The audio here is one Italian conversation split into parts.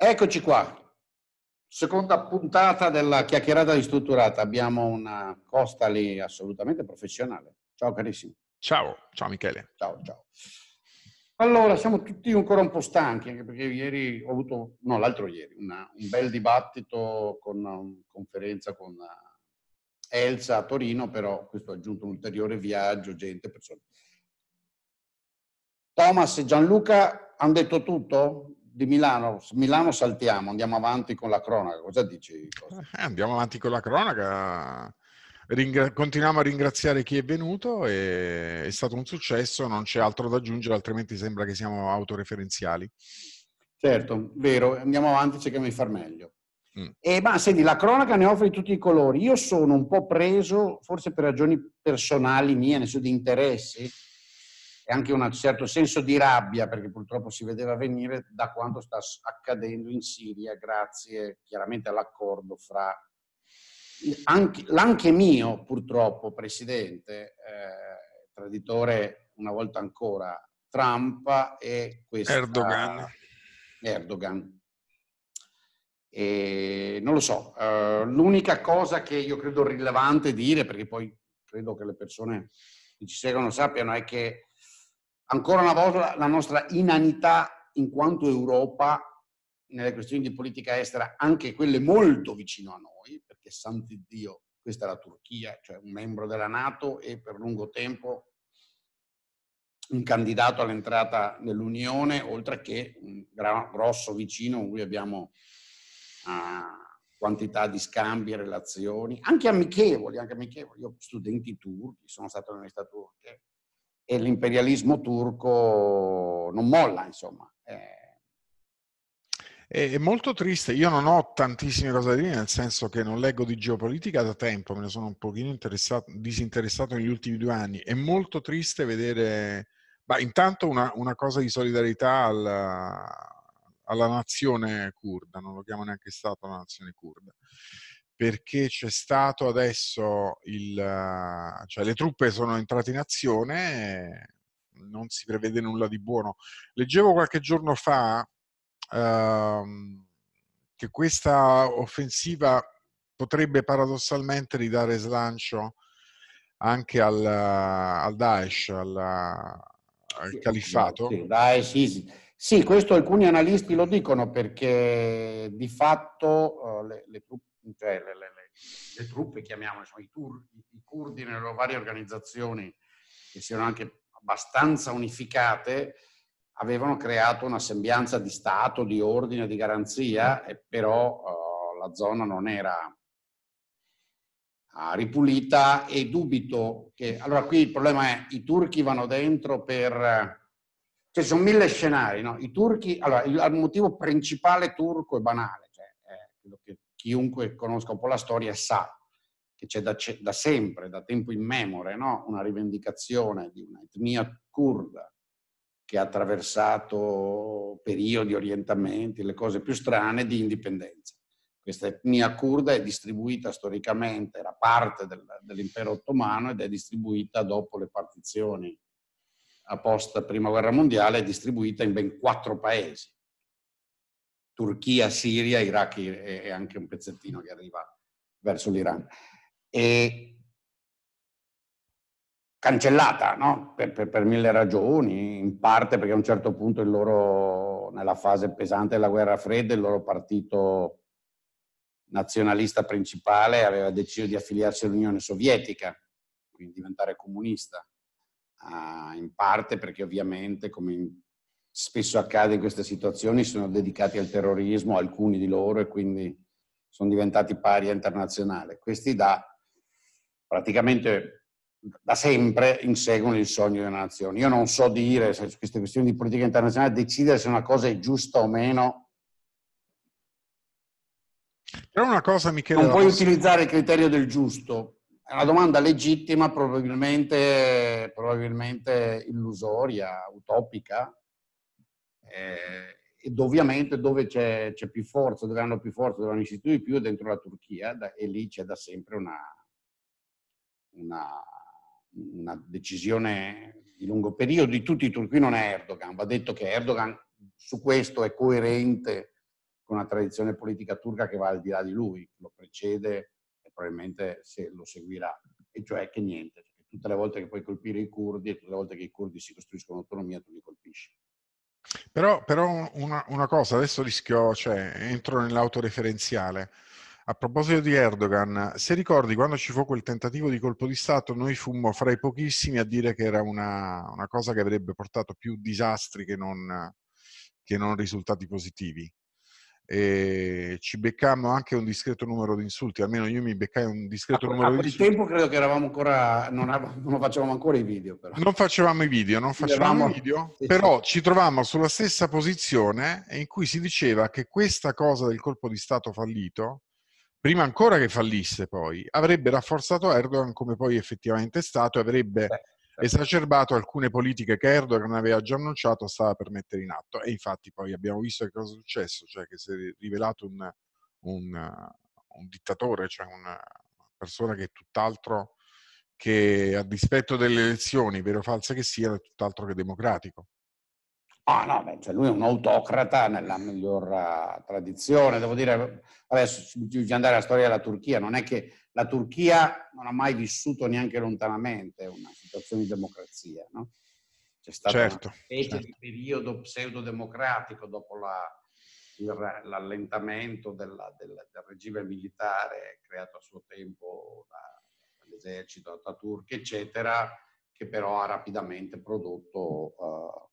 Eccoci qua, seconda puntata della chiacchierata ristrutturata. Abbiamo una costa lì assolutamente professionale. Ciao carissimo. Ciao, ciao Michele. Ciao, ciao. Allora, siamo tutti ancora un po' stanchi, anche perché ieri ho avuto, no, l'altro ieri, una, un bel dibattito con una um, conferenza con uh, Elsa a Torino, però questo ha aggiunto un ulteriore viaggio, gente, persone. Thomas e Gianluca hanno detto tutto? di Milano, Milano saltiamo, andiamo avanti con la cronaca. Cosa dici? Eh, andiamo avanti con la cronaca. Ringra- continuiamo a ringraziare chi è venuto, e- è stato un successo, non c'è altro da aggiungere, altrimenti sembra che siamo autoreferenziali. Certo, vero, andiamo avanti, cerchiamo di far meglio. Mm. E, ma senti, la cronaca ne offre tutti i colori. Io sono un po' preso, forse per ragioni personali mie, nel senso di interessi, e anche un certo senso di rabbia, perché purtroppo si vedeva venire da quanto sta accadendo in Siria, grazie chiaramente all'accordo fra anche, l'anche mio, purtroppo, presidente, eh, traditore una volta ancora, Trump e questo Erdogan. Erdogan. E, non lo so, eh, l'unica cosa che io credo rilevante dire, perché poi credo che le persone che ci seguono sappiano, è che ancora una volta la nostra inanità in quanto Europa nelle questioni di politica estera, anche quelle molto vicino a noi, perché santo Dio, questa è la Turchia, cioè un membro della Nato e per lungo tempo un candidato all'entrata nell'Unione, oltre che un grosso vicino con cui abbiamo uh, quantità di scambi e relazioni, anche amichevoli, anche amichevoli. Io studenti turchi, sono stato all'università turca, e l'imperialismo turco non molla, insomma. Eh. È molto triste, io non ho tantissime cose da dire, nel senso che non leggo di geopolitica da tempo, me ne sono un pochino interessato, disinteressato negli ultimi due anni. È molto triste vedere, Ma intanto una, una, cosa di solidarietà alla, alla nazione curda, non lo chiamo neanche Stato la nazione kurda perché c'è stato adesso il... cioè le truppe sono entrate in azione, e non si prevede nulla di buono. Leggevo qualche giorno fa ehm, che questa offensiva potrebbe paradossalmente ridare slancio anche al, al Daesh, alla, al califfato. Sì, Daesh, ISIS. Sì, questo alcuni analisti lo dicono perché di fatto eh, le, le truppe cioè le, le, le, truppe, chiamiamole, insomma, i, tur, i curdi nelle loro varie organizzazioni, che siano anche abbastanza unificate, avevano creato una sembianza di Stato, di ordine, di garanzia, e però uh, la zona non era ah, ripulita e dubito che... Allora qui il problema è i turchi vanno dentro per... Cioè sono mille scenari, no? I turchi... Allora il, motivo principale turco è banale, cioè, è quello che chiunque conosca un po' la storia sa che c'è da, da sempre, da tempo immemore, no? una rivendicazione di un'etnia kurda che ha attraversato periodi, orientamenti, le cose più strane di indipendenza. Questa etnia kurda è distribuita storicamente, era parte del, dell'impero ottomano ed è distribuita dopo le partizioni a post Prima Guerra Mondiale, è distribuita in ben quattro paesi Turchia, Siria, Iraq e anche un pezzettino che arriva verso l'Iran. E cancellata no? per, per, per, mille ragioni, in parte perché a un certo punto il loro, nella fase pesante della guerra fredda, il loro partito nazionalista principale aveva deciso di affiliarsi all'Unione Sovietica, quindi diventare comunista, uh, in parte perché ovviamente come in spesso accade in queste situazioni, sono dedicati al terrorismo, alcuni di loro, e quindi sono diventati pari internazionale. Questi da praticamente da sempre inseguono il sogno di una nazione. Io non so dire se queste questioni di politica internazionale decidere se una cosa è giusta o meno. Però una cosa, mi Michele. Non puoi utilizzare il criterio del giusto. È una domanda legittima, probabilmente, probabilmente illusoria, utopica, ed eh, ovviamente dove c'è, c'è, più forza, dove hanno più forza, dove hanno istituito di più è dentro la Turchia da, e lì c'è da sempre una, una, una, decisione di lungo periodo di tutti i turchi, non è Erdogan, va detto che Erdogan su questo è coerente con una tradizione politica turca che va al di là di lui, lo precede e probabilmente se lo seguirà, e cioè che niente, cioè tutte le volte che puoi colpire i curdi e tutte le volte che i curdi si costruiscono autonomia tu li colpisci. Però, però una, una, cosa, adesso rischio, cioè, entro nell'autoreferenziale. A proposito di Erdogan, se ricordi quando ci fu quel tentativo di colpo di Stato, noi fummo fra i pochissimi a dire che era una, una cosa che avrebbe portato più disastri che non, che non risultati positivi e ci beccammo anche un discreto numero di insulti, almeno io mi beccai un discreto a, numero a di insulti. A quel tempo credo che eravamo ancora, non, avevamo, non, facevamo ancora i video però. Non facevamo i video, non facevamo i video, però ci trovavamo sulla stessa posizione in cui si diceva che questa cosa del colpo di Stato fallito, prima ancora che fallisse poi, avrebbe rafforzato Erdogan come poi effettivamente è stato e avrebbe... Beh Certo. esacerbato alcune politiche che Erdogan aveva già annunciato stava per mettere in atto. E infatti poi abbiamo visto che cosa è successo, cioè che si è rivelato un, un, un dittatore, cioè una persona che tutt'altro che a dispetto delle elezioni, vero o falsa che sia, è tutt'altro che democratico. Ah, no, beh, cioè lui è un autocrata nella miglior eh, tradizione. Devo dire, adesso bisogna andare alla storia della Turchia. Non è che la Turchia non ha mai vissuto neanche lontanamente una situazione di democrazia, no? C'è stato certo, un certo. periodo pseudodemocratico dopo la, il, l'allentamento della, del, del, regime militare creato a suo tempo da, dall'esercito, da Turchi, eccetera, che però ha rapidamente prodotto... Uh,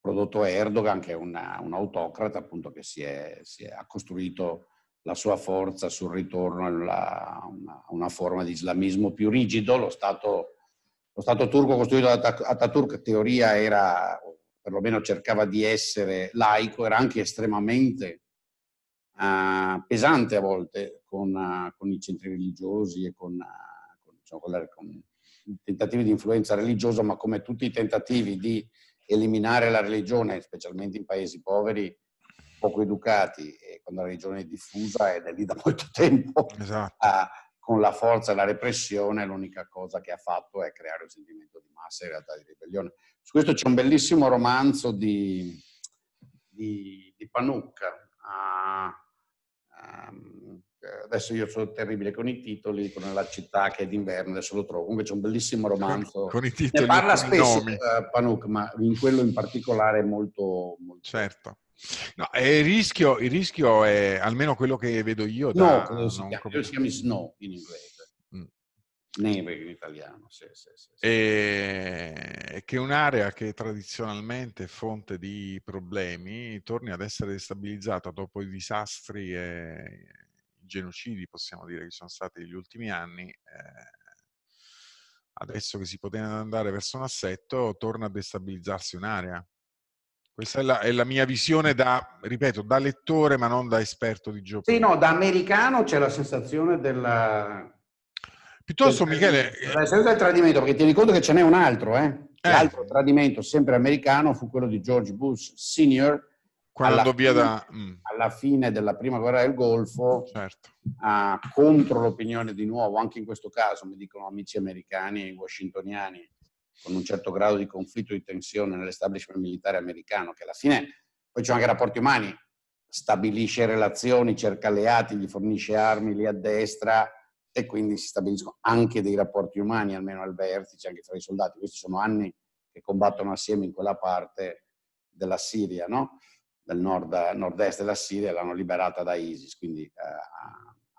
prodotto Erdogan, che è una, un autocrata appunto che si è, si è, ha costruito la sua forza sul ritorno a una, una, forma di islamismo più rigido. Lo Stato, lo stato turco costruito da Ataturk, in teoria, era, perlomeno cercava di essere laico, era anche estremamente uh, pesante a volte con, uh, con, i centri religiosi e con, uh, con, diciamo, con la, tentativi di influenza religiosa, ma come tutti i tentativi di eliminare la religione, specialmente in paesi poveri, poco educati, e quando la religione è diffusa ed è lì da molto tempo, esatto. a, ah, con la forza e la repressione, l'unica cosa che ha fatto è creare un sentimento di massa in realtà di ribellione. Su questo c'è un bellissimo romanzo di, di, di Panucca, uh, adesso io sono terribile con i titoli, con la città che è d'inverno, adesso lo trovo, comunque c'è un bellissimo romanzo. Con, con i titoli, ne parla spesso uh, eh, Panuk, ma in quello in particolare è molto, molto... Certo. No, il, rischio, il, rischio, è almeno quello che vedo io. Da, no, si chiama, come... si chiama Snow in inglese. Mm. Neve in italiano, sì, sì, sì, sì. E che un'area che tradizionalmente è fonte di problemi torni ad essere destabilizzata dopo i disastri e genocidi possiamo dire che ci sono stati negli ultimi anni, eh, adesso che si poteva andare verso un assetto, torna a destabilizzarsi un'area. Questa è la, è la, mia visione da, ripeto, da lettore ma non da esperto di gioco. Sì, no, da americano c'è la sensazione della... Piuttosto, del, Michele... La sensazione del tradimento, perché tieni conto che ce n'è un altro, eh? eh. L'altro eh. tradimento, sempre americano, fu quello di George Bush Senior, alla fine, da... Mm. alla, fine, della prima guerra del Golfo, certo. uh, contro l'opinione di nuovo, anche in questo caso, mi dicono amici americani e washingtoniani, con un certo grado di conflitto e di tensione nell'establishment militare americano, che alla fine, poi c'è anche rapporti umani, stabilisce relazioni, cerca alleati, gli fornisce armi, li addestra e quindi si stabiliscono anche dei rapporti umani, almeno al vertice, anche tra i soldati. Questi sono anni che combattono assieme in quella parte della Siria, no? del nord, nord-est della Siria l'hanno liberata da ISIS, quindi eh,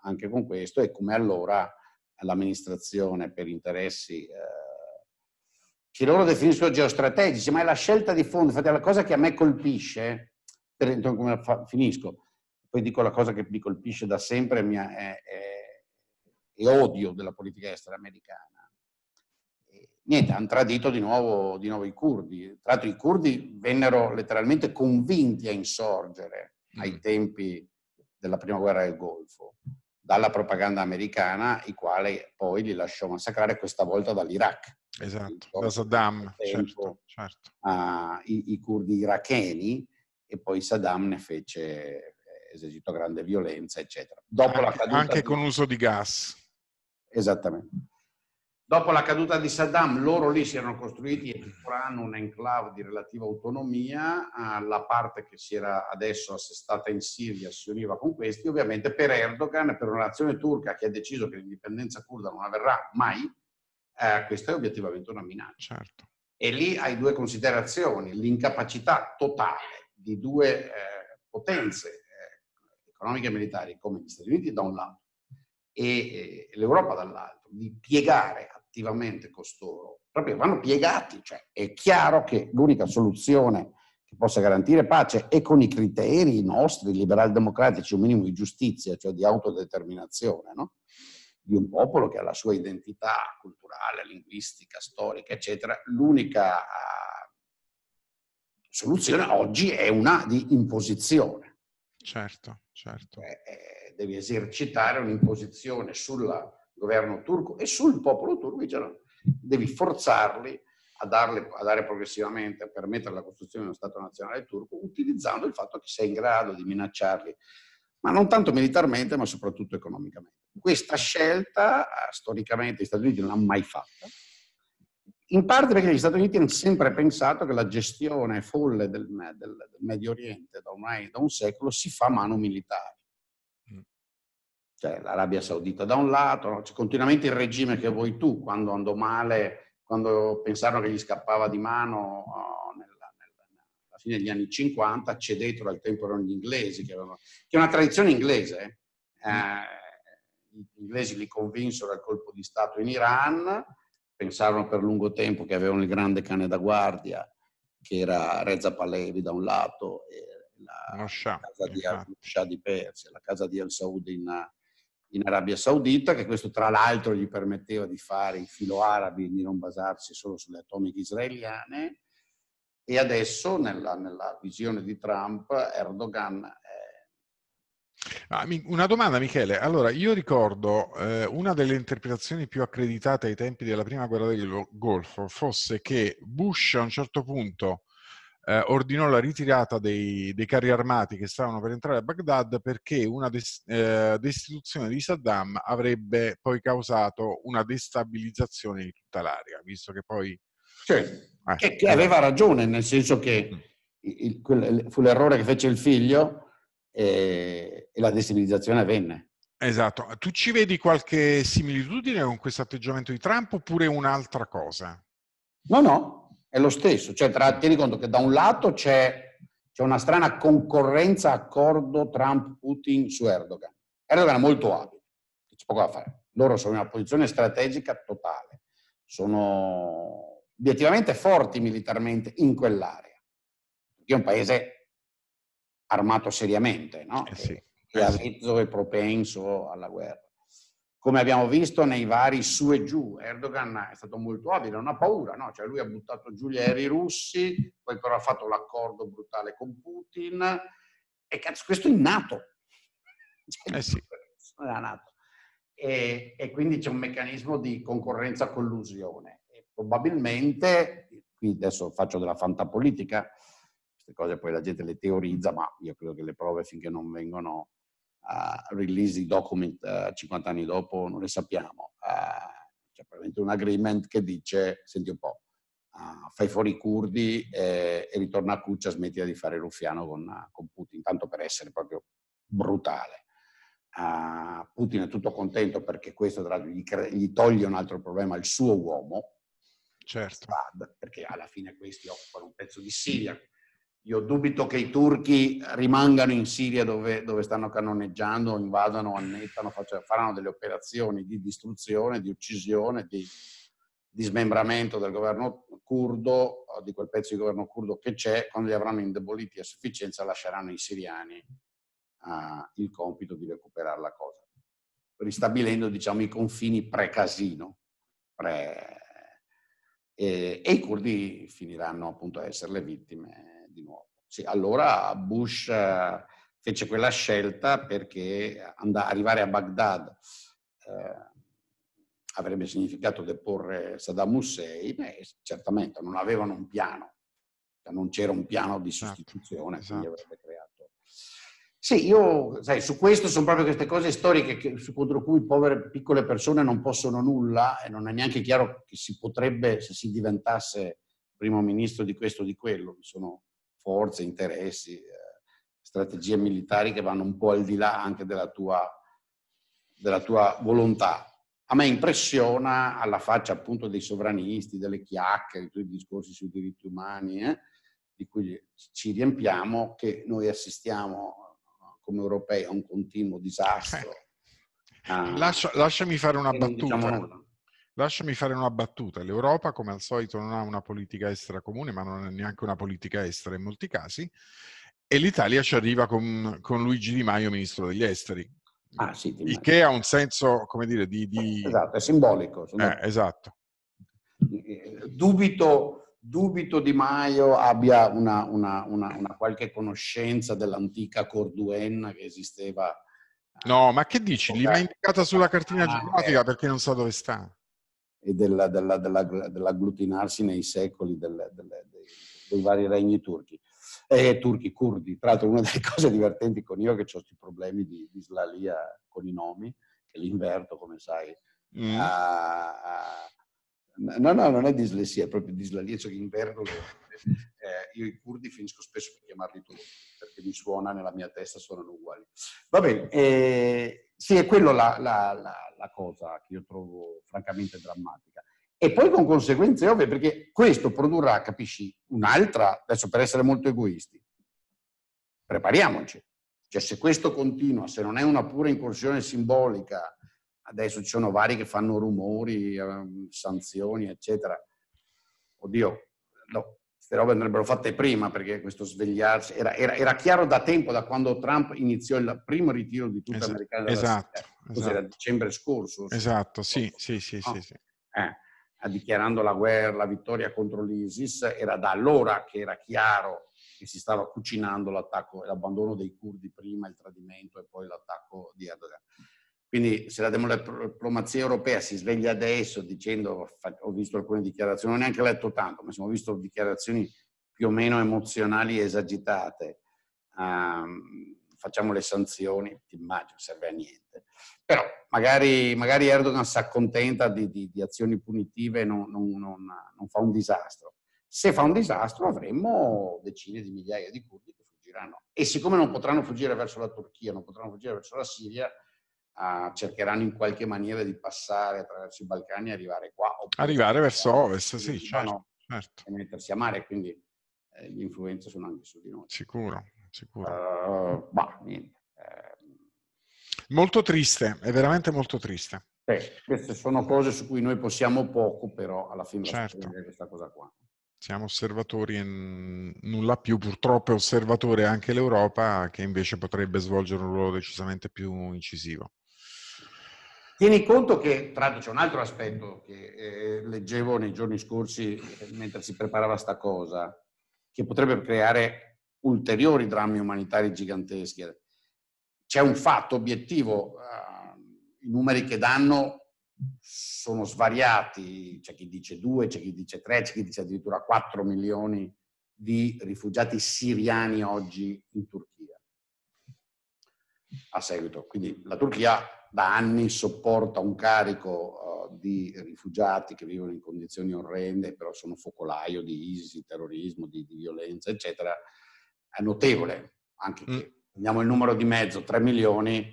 anche con questo e come allora l'amministrazione per interessi eh, che loro definiscono geostrategici, ma è la scelta di fondo, infatti la cosa che a me colpisce, per, come fa, finisco, poi dico la cosa che mi colpisce da sempre mia, è, è, e odio della politica estera americana, niente, hanno tradito di nuovo, di nuovo i curdi. Tra l'altro i curdi vennero letteralmente convinti a insorgere mm. ai tempi della prima guerra del Golfo dalla propaganda americana, i quali poi li lasciò massacrare questa volta dall'Iraq. Esatto, da Saddam, certo, certo. A, i, i curdi iracheni e poi Saddam ne fece, esercitò grande violenza, eccetera. Dopo anche, la anche di... con uso di gas. Esattamente. Dopo la caduta di Saddam, loro lì si erano costruiti e tuttora hanno un enclave di relativa autonomia, ah, la parte che si era adesso assestata in Siria si univa con questi, ovviamente per Erdogan, per una nazione turca che ha deciso che l'indipendenza kurda non avverrà mai, eh, questa è obiettivamente una minaccia. Certo. E lì hai due considerazioni, l'incapacità totale di due eh, potenze eh, economiche e militari come gli Stati Uniti da un lato e eh, l'Europa dall'altro, di piegare a attivamente costoro, proprio vanno piegati. Cioè, è chiaro che l'unica soluzione che possa garantire pace è con i criteri nostri liberal democratici, un minimo di giustizia, cioè di autodeterminazione, no? di un popolo che ha la sua identità culturale, linguistica, storica, eccetera. L'unica eh, soluzione oggi è una di imposizione. Certo, certo. Eh, eh, devi esercitare un'imposizione sulla governo turco e sul popolo turco dicevano devi forzarli a, darle, a dare progressivamente, a permettere la costruzione di uno Stato nazionale turco, utilizzando il fatto che sei in grado di minacciarli, ma non tanto militarmente, ma soprattutto economicamente. Questa scelta eh, storicamente gli Stati Uniti non l'hanno mai fatta, in parte perché gli Stati Uniti hanno sempre pensato che la gestione folle del, del, del Medio Oriente da, ormai, da un secolo si fa a mano militare cioè l'Arabia Saudita da un lato, no? C'è cioè, continuamente il regime che vuoi tu, quando andò male, quando pensarono che gli scappava di mano oh, alla fine degli anni 50, cedettero al tempo erano gli inglesi, che, avevano, che è una tradizione inglese, eh. Mm. eh, gli inglesi li convinsero al colpo di Stato in Iran, pensarono per lungo tempo che avevano il grande cane da guardia, che era Reza Palevi da un lato e la, no, scià, casa di, al Shah di Persia, la casa di Al Saud in, in Arabia Saudita, che questo tra l'altro gli permetteva di fare i filo arabi, di non basarsi solo sulle atomiche israeliane. E adesso, nella, nella visione di Trump, Erdogan Ah, una domanda, Michele. Allora, io ricordo eh, una delle interpretazioni più accreditate ai tempi della prima guerra del Golfo fosse che Bush a un certo punto eh, ordinò la ritirata dei, dei, carri armati che stavano per entrare a Baghdad perché una des, eh, destituzione di Saddam avrebbe poi causato una destabilizzazione di tutta l'area, visto che poi... Cioè, ah, che, che aveva ragione, nel senso che mm. il, quel, fu l'errore che fece il figlio e, e la destabilizzazione avvenne. Esatto, tu ci vedi qualche similitudine con questo atteggiamento di Trump oppure un'altra cosa? No, no, è lo stesso, cioè tra, tieni conto che da un lato c'è, c'è una strana concorrenza accordo Trump-Putin su Erdogan. Erdogan è molto abile, c'è poco da fare. Loro sono in una posizione strategica totale, sono obiettivamente forti militarmente in quell'area. Perché è un paese armato seriamente, no? Eh sì. che, che eh sì. è propenso alla guerra come abbiamo visto nei vari su e giù, Erdogan è stato molto abile, non ha paura, no? cioè lui ha buttato giù gli aerei russi, poi però ha fatto l'accordo brutale con Putin, e cazzo, questo è nato. Eh sì. nato. E, e, quindi c'è un meccanismo di concorrenza-collusione. E probabilmente, qui adesso faccio della fantapolitica, queste cose poi la gente le teorizza, ma io credo che le prove finché non vengono release di document uh, eh, 50 anni dopo, non ne sappiamo. Eh, c'è probabilmente un agreement che dice, senti un po', eh, fai fuori i curdi e, e, ritorna a Cuccia, smetti di fare ruffiano con, con Putin, tanto per essere proprio brutale. Putin è tutto contento perché questo tra gli, cre- gli toglie un altro problema, il suo uomo, certo. perché alla fine questi occupano un pezzo di Siria, io dubito che i turchi rimangano in Siria dove, dove stanno cannoneggiando, invadano, annettano, faccio, faranno delle operazioni di distruzione, di uccisione, di, di smembramento del governo curdo, di quel pezzo di governo curdo che c'è, quando li avranno indeboliti a sufficienza lasceranno i siriani uh, il compito di recuperare la cosa, ristabilendo diciamo, i confini pre-casino. Pre... E, eh, e i curdi finiranno appunto a essere le vittime di nuovo. Sì, allora Bush eh, fece quella scelta perché arrivare a Baghdad eh, avrebbe significato deporre Saddam Hussein e certamente non avevano un piano, cioè non c'era un piano di certo, sostituzione, esatto. quindi avrebbe creato. Sì, io, sai, su questo sono proprio queste cose storiche che, contro cui povere piccole persone non possono nulla e non è neanche chiaro che si potrebbe, se si diventasse primo ministro di questo o di quello, mi sono forze, interessi, eh, strategie militari che vanno un po' al di là anche della tua, della tua volontà. A me impressiona alla faccia appunto dei sovranisti, delle chiacchiere, i discorsi sui diritti umani, eh, di cui ci riempiamo, che noi assistiamo eh, come europei a un continuo disastro. Ecco. Ah, Lascia, lasciami fare una diciamo battuta. Diciamo Lasciami fare una battuta. L'Europa, come al solito, non ha una politica estera comune, ma non ha neanche una politica estera in molti casi. E l'Italia ci arriva con, con Luigi Di Maio, ministro degli esteri. Ah, sì, il che ha un senso, come dire, di... di... Esatto, è simbolico. Eh, esatto. Dubito, dubito Di Maio abbia una, una, una, una qualche conoscenza dell'antica corduenna che esisteva... No, ma che dici? L'hai indicata sulla cartina ah, geografica perché non so dove sta e della, della, della, dell'agglutinarsi nei secoli delle, delle, dei, dei, vari regni turchi. Eh, turchi, curdi. Tra l'altro una delle cose divertenti con io è che ho questi problemi di, di slalia con i nomi, che li inverto, come sai. Mm. A, a, no, no, non è dislessia, è proprio dislalia, cioè che inverto eh, io i curdi finisco spesso per chiamarli turchi, perché mi suona nella mia testa, suonano uguali. Va bene, eh, sì, è quella la, la, la, la cosa che io trovo francamente drammatica e poi con conseguenze ovvie, perché questo produrrà, capisci, un'altra, adesso per essere molto egoisti, prepariamoci. Cioè se questo continua, se non è una pura incursione simbolica, adesso ci sono vari che fanno rumori, ehm, sanzioni, eccetera. Oddio, no, queste robe andrebbero fatte prima perché questo svegliarsi era, era, era, chiaro da tempo, da quando Trump iniziò il primo ritiro di tutta esatto, America. Esatto, esatto. Era dicembre scorso. Esatto, sì, sì, sì, no? sì, sì. Eh, dichiarando la guerra, la vittoria contro l'ISIS, era da allora che era chiaro che si stava cucinando l'attacco, l'abbandono dei curdi prima, il tradimento e poi l'attacco di Erdogan. Quindi se la diplomazia europea si sveglia adesso dicendo, ho visto alcune dichiarazioni, non ho neanche letto tanto, ma abbiamo visto dichiarazioni più o meno emozionali e esagitate, um, facciamo le sanzioni, ti immagino, serve a niente. Però magari, magari Erdogan si accontenta di, di, di azioni punitive e non, non, non, non fa un disastro. Se fa un disastro avremmo decine di migliaia di curdi che fuggiranno. E siccome non potranno fuggire verso la Turchia, non potranno fuggire verso la Siria, uh, cercheranno in qualche maniera di passare attraverso i Balcani e arrivare qua. Arrivare verso ovest, sì, certo, certo. E mettersi a mare, quindi eh, gli influenze sono anche su di noi. Sicuro, sicuro. Uh, bah, niente. Eh. Molto triste, è veramente molto triste. Beh, queste sono cose su cui noi possiamo poco, però alla fine certo. questa cosa qua. Siamo osservatori e nulla più, purtroppo è osservatore anche l'Europa che invece potrebbe svolgere un ruolo decisamente più incisivo. Tieni conto che, tra l'altro, c'è un altro aspetto che eh, leggevo nei giorni scorsi eh, mentre si preparava sta cosa, che potrebbe creare ulteriori drammi umanitari giganteschi. C'è un fatto obiettivo, eh, i numeri che danno sono svariati, c'è chi dice 2, c'è chi dice 3, c'è chi dice addirittura 4 milioni di rifugiati siriani oggi in Turchia. A seguito, quindi la Turchia da anni sopporta un carico uh, di rifugiati che vivono in condizioni orrende, però sono focolaio di ISIS, terrorismo, di, di violenza, eccetera, è notevole, anche mm. che prendiamo il numero di mezzo, 3 milioni,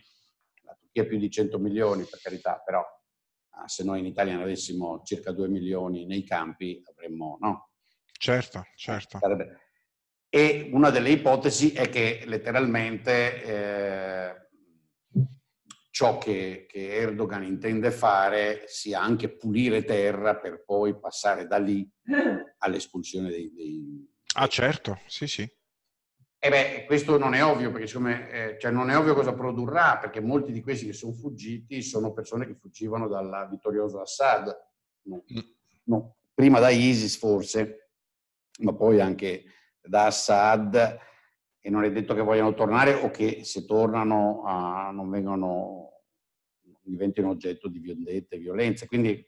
la Turchia più di 100 milioni, per carità, però uh, se noi in Italia ne avessimo circa 2 milioni nei campi avremmo, no? Certo, certo. E una delle ipotesi è che letteralmente... Eh, ciò che, che Erdogan intende fare sia anche pulire terra per poi passare da lì all'espulsione dei... dei... Ah certo, sì sì. E eh beh, questo non è ovvio, perché siccome, eh, cioè non è ovvio cosa produrrà, perché molti di questi che sono fuggiti sono persone che fuggivano dal vittorioso Assad, no. Mm. No. prima da ISIS forse, ma poi anche da Assad, e non è detto che vogliano tornare o che se tornano ah, non vengono diventino oggetto di vendette e violenze. Quindi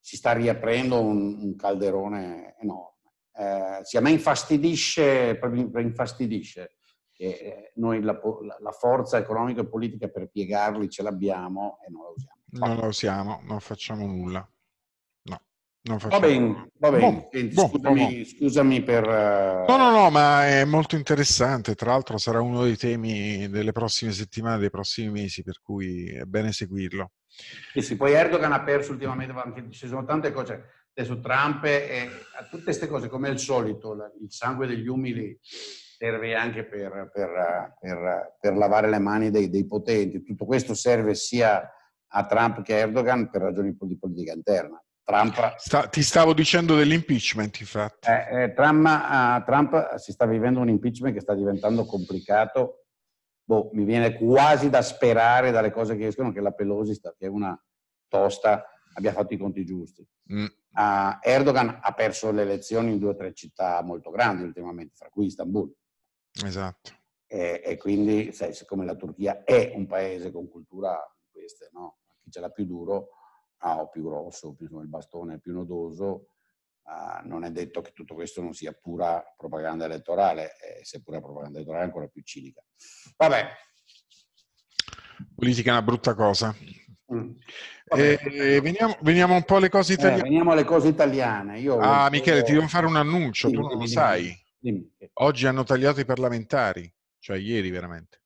si sta riaprendo un, un calderone enorme. Eh, sì, a me infastidisce, infastidisce che eh, noi la, la, forza economica e politica per piegarli ce l'abbiamo e non la usiamo. Non la usiamo, non facciamo nulla. Va bene, va bene. Boh, scusami, boh. scusami, per... Eh, no, no, no, ma è molto interessante. Tra l'altro sarà uno dei temi delle prossime settimane, dei prossimi mesi, per cui è bene seguirlo. Sì, sì, poi Erdogan ha perso ultimamente, ci sono tante cose. Adesso Trump e tutte queste cose, come al solito, il sangue degli umili serve anche per, per, per, per lavare le mani dei, dei potenti. Tutto questo serve sia a Trump che a Erdogan per ragioni di politica interna Trump... Sta, ti stavo dicendo dell'impeachment, infatti. Eh, eh, Trump, uh, Trump, ah, si sta vivendo un impeachment che sta diventando complicato. Boh, mi viene quasi da sperare dalle cose che escono che la Pelosi, sta, che è una tosta, abbia fatto i conti giusti. Mm. Uh, Erdogan ha perso le elezioni in due o tre città molto grandi ultimamente, fra cui Istanbul. Esatto. E, e quindi, sai, siccome la Turchia è un paese con cultura, queste, no? chi ce l'ha più duro ah, più grosso, più, insomma, il bastone più nodoso, Uh, non è detto che tutto questo non sia pura propaganda elettorale, eh, seppure la propaganda elettorale è ancora più cinica. Vabbè. Politica è una brutta cosa. Mm. Eh, veniamo, veniamo, un po' alle cose italiane. Eh, veniamo alle cose italiane. Io ah, Michele, ti devo fare un annuncio, dimmi, tu non lo sai. Dimmi. Oggi hanno tagliato i parlamentari, cioè ieri veramente.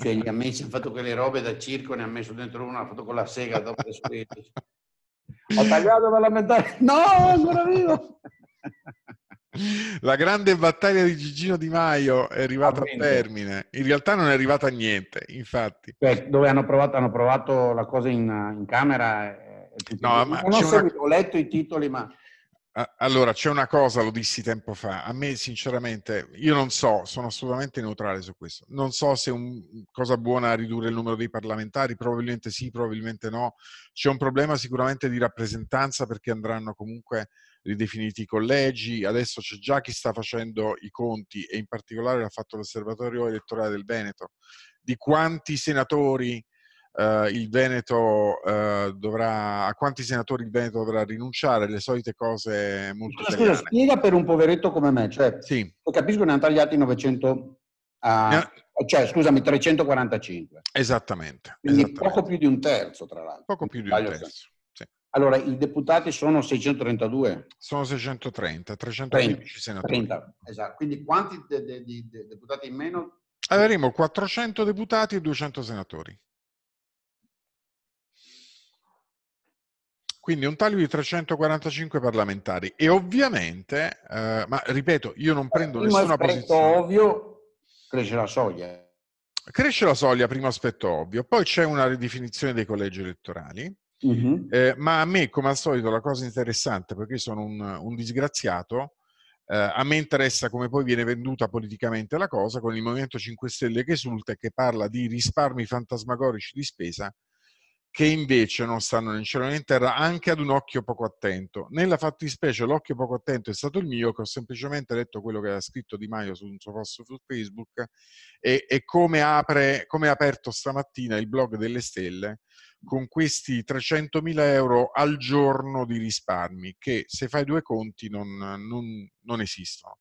Cioè gli ha amici hanno fatto quelle robe da circo, ne ha messo dentro una, ha fatto con la sega dopo le sue... Ho tagliato dalla metà. No, ancora vivo! La grande battaglia di Gigino Di Maio è arrivata a termine. In realtà non è arrivata a niente, infatti. Cioè, dove hanno provato, hanno provato la cosa in, in camera. E, eh, no, ma non so, una... ho letto i titoli, ma allora, c'è una cosa, lo dissi tempo fa, a me sinceramente, io non so, sono assolutamente neutrale su questo, non so se è una cosa buona ridurre il numero dei parlamentari, probabilmente sì, probabilmente no, c'è un problema sicuramente di rappresentanza perché andranno comunque ridefiniti i collegi, adesso c'è già chi sta facendo i conti e in particolare l'ha fatto l'osservatorio elettorale del Veneto, di quanti senatori eh, il Veneto eh, dovrà, a quanti senatori il Veneto dovrà rinunciare, le solite cose molto Scusa, italiane. spiega per un poveretto come me, cioè, sì. capisco che ne hanno tagliati 900 a... Ah, ne cioè scusami, 345. Esattamente. Quindi esattamente. poco più di un terzo, tra l'altro. Poco più di un terzo. Allora, i deputati sono 632? Sono 630, 315 senatori. 30, esatto. Quindi quanti de- de- de- deputati in meno? Avremo 400 deputati e 200 senatori. Quindi un taglio di 345 parlamentari. E ovviamente, eh, ma ripeto, io non prendo primo nessuna posizione. ovvio, cresce la soglia. Cresce la soglia, primo aspetto ovvio. Poi c'è una ridefinizione dei collegi elettorali. Mm-hmm. Eh, ma a me, come al solito, la cosa interessante, perché io sono un, un disgraziato, eh, a me interessa come poi viene venduta politicamente la cosa, con il Movimento 5 Stelle che esulta e che parla di risparmi fantasmagorici di spesa che invece non stanno né in cielo né in terra anche ad un occhio poco attento. Nella fattispecie l'occhio poco attento è stato il mio che ho semplicemente letto quello che ha scritto Di Maio su un suo post su Facebook e, e come, apre, come è aperto stamattina il blog delle stelle con questi 300.000 euro al giorno di risparmi che se fai due conti non, non, non esistono.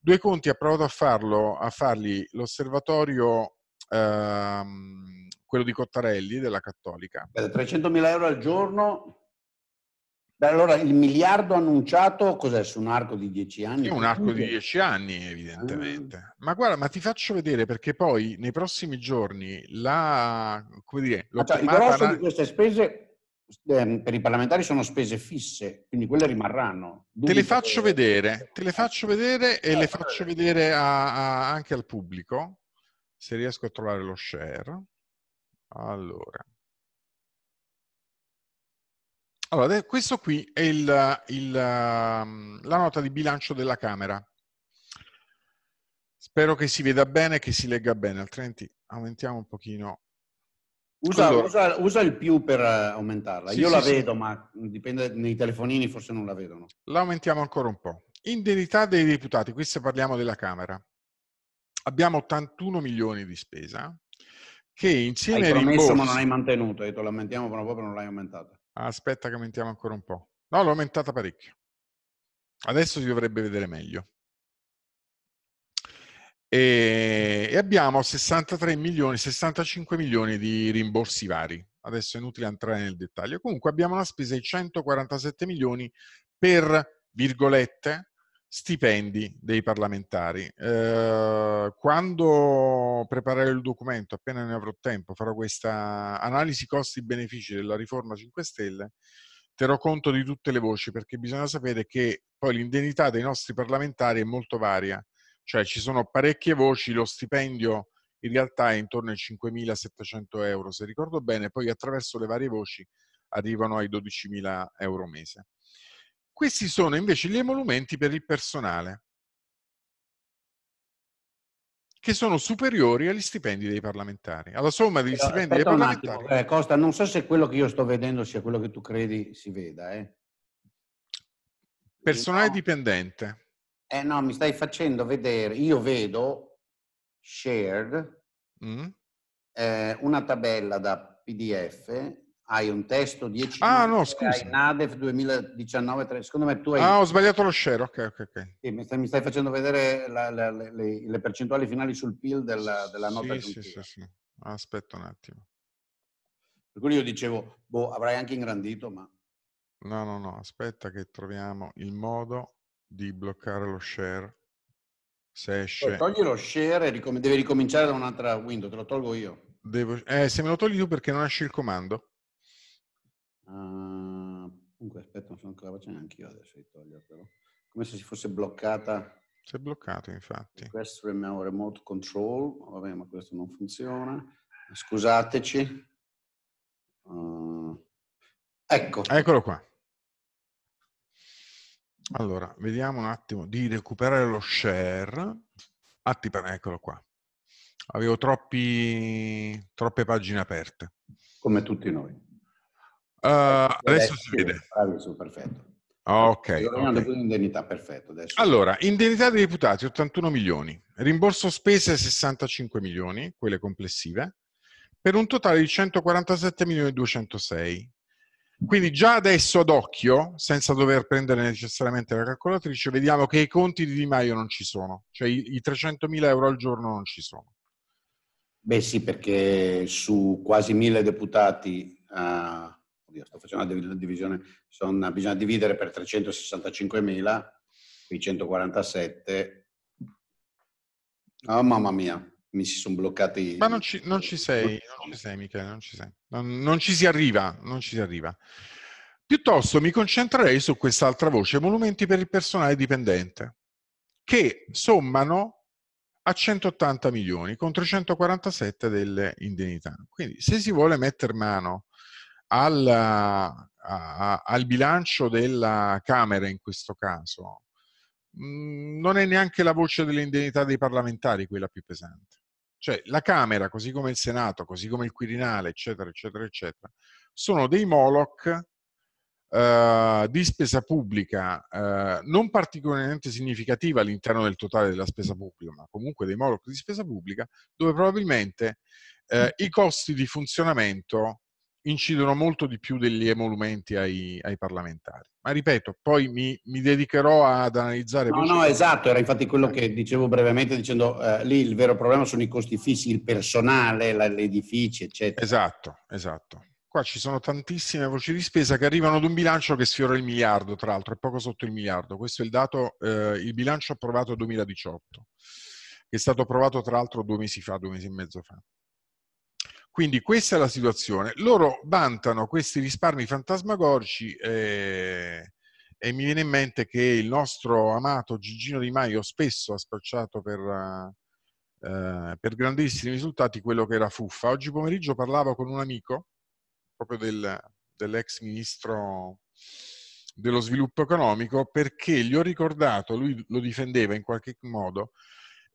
Due conti ha provato a, farlo, a farli l'osservatorio... Ehm, quello di Cottarelli della Cattolica. 300.000 euro al giorno. Beh, allora il miliardo annunciato cos'è su un arco di dieci anni? È un arco di dieci anni, evidentemente. Ah. Ma guarda, ma ti faccio vedere perché poi nei prossimi giorni la. Come dire, cioè, il grosso la... di queste spese eh, per i parlamentari sono spese fisse, quindi quelle rimarranno. te le faccio che... vedere, te le faccio ecco. vedere e eh, le certo. faccio vedere a, a, anche al pubblico, se riesco a trovare lo share. Allora. Allora, questo qui è il, il, um, la nota di bilancio della Camera. Spero che si veda bene che si legga bene, altrimenti aumentiamo un pochino. Usa, allora. usa, usa il più per eh, aumentarla. Sì, Io sì, la sì. vedo, ma dipende, nei telefonini forse non la vedono. La aumentiamo ancora un po'. Indennità dei deputati, qui se parliamo della Camera. Abbiamo 81 milioni di spesa, che insieme ai rimborsi... ma non hai mantenuto, hai detto l'aumentiamo aumentiamo proprio non l'hai aumentata. Aspetta che aumentiamo ancora un po'. No, l'ho aumentata parecchio. Adesso si dovrebbe vedere meglio. E, e abbiamo 63 milioni, 65 milioni di rimborsi vari. Adesso è inutile entrare nel dettaglio. Comunque abbiamo una spesa di 147 milioni per, virgolette, stipendi dei parlamentari. Eh, quando preparerò il documento, appena ne avrò tempo, farò questa analisi costi-benefici della riforma 5 Stelle, terrò conto di tutte le voci perché bisogna sapere che poi l'indennità dei nostri parlamentari è molto varia, cioè ci sono parecchie voci, lo stipendio in realtà è intorno ai 5.700 euro, se ricordo bene, poi attraverso le varie voci arrivano ai 12.000 euro mese. Questi sono invece gli emolumenti per il personale, che sono superiori agli stipendi dei parlamentari, alla somma degli Però, stipendi dei parlamentari. Attimo, eh, Costa, non so se quello che io sto vedendo sia quello che tu credi si veda. Eh. Personale no. dipendente. Eh no, mi stai facendo vedere, io vedo shared, mm. eh, una tabella da PDF hai un testo 10 ah, no, scusa. hai NADEF 2019 3. secondo me tu hai ah ho sbagliato lo share ok ok, okay. Sì, mi, stai, mi, stai, facendo vedere la, la, le, le, percentuali finali sul PIL della, della nota sì, sì, sì, sì. aspetta un attimo per cui io dicevo boh avrai anche ingrandito ma no no no aspetta che troviamo il modo di bloccare lo share se esce Poi togli lo share e ricom- devi ricominciare da un'altra window te lo tolgo io Devo... eh, se me lo togli tu perché non esce il comando Ah, comunque aspetta, non sono ancora facendo neanche io adesso di toglierlo. Come se si fosse bloccata. Si è bloccato infatti. Questo è Request remote control, vabbè ma questo non funziona. Scusateci. Uh, ecco. Eccolo qua. Allora, vediamo un attimo di recuperare lo share. Atti eccolo qua. Avevo troppi, troppe pagine aperte. Come tutti noi. Eh, adesso, adesso si vede. Bravissimo, perfetto. Ah, ok. Allora, Indennità, perfetto, allora, indennità dei deputati 81 milioni, rimborso spese 65 milioni, quelle complessive, per un totale di 147 milioni 206. Quindi già adesso ad occhio, senza dover prendere necessariamente la calcolatrice, vediamo che i conti di Di Maio non ci sono, cioè i 300.000 euro al giorno non ci sono. Beh sì, perché su quasi mille deputati... Uh oddio, sto facendo una divisione, sono, bisogna dividere per 365.000, qui 147. Oh ah, mamma mia, mi si sono bloccati. Ma non ci, non ci, sei, non ci sei Michele, non ci sei. Non, non ci si arriva, non ci si arriva. Piuttosto mi concentrerei su quest'altra voce, monumenti per il personale dipendente, che sommano a 180 milioni contro 147 delle indennità. Quindi se si vuole mettere mano al, a, a, al bilancio della Camera in questo caso, mm, non è neanche la voce dell'indennità dei parlamentari quella più pesante. Cioè la Camera, così come il Senato, così come il Quirinale, eccetera, eccetera, eccetera, sono dei Moloch Uh, di spesa pubblica uh, non particolarmente significativa all'interno del totale della spesa pubblica, ma comunque dei moloch di spesa pubblica, dove probabilmente uh, i costi di funzionamento incidono molto di più degli emolumenti ai, ai parlamentari. Ma ripeto, poi mi, mi dedicherò ad analizzare... No, no, esatto, era infatti quello che dicevo brevemente dicendo eh, lì il vero problema sono i costi fissi, il personale, gli edifici, eccetera. Esatto, esatto. Qua ci sono tantissime voci di spesa che arrivano ad un bilancio che sfiora il miliardo, tra l'altro, è poco sotto il miliardo. Questo è il dato, eh, il bilancio approvato 2018, che è stato approvato tra l'altro due mesi fa, due mesi e mezzo fa. Quindi questa è la situazione. Loro vantano questi risparmi fantasmagorici eh, e mi viene in mente che il nostro amato Gigino Di Maio spesso ha spacciato per, eh, eh, per grandissimi risultati quello che era fuffa. Oggi pomeriggio parlavo con un amico, proprio del, dell'ex ministro dello sviluppo economico, perché gli ho ricordato, lui lo difendeva in qualche modo,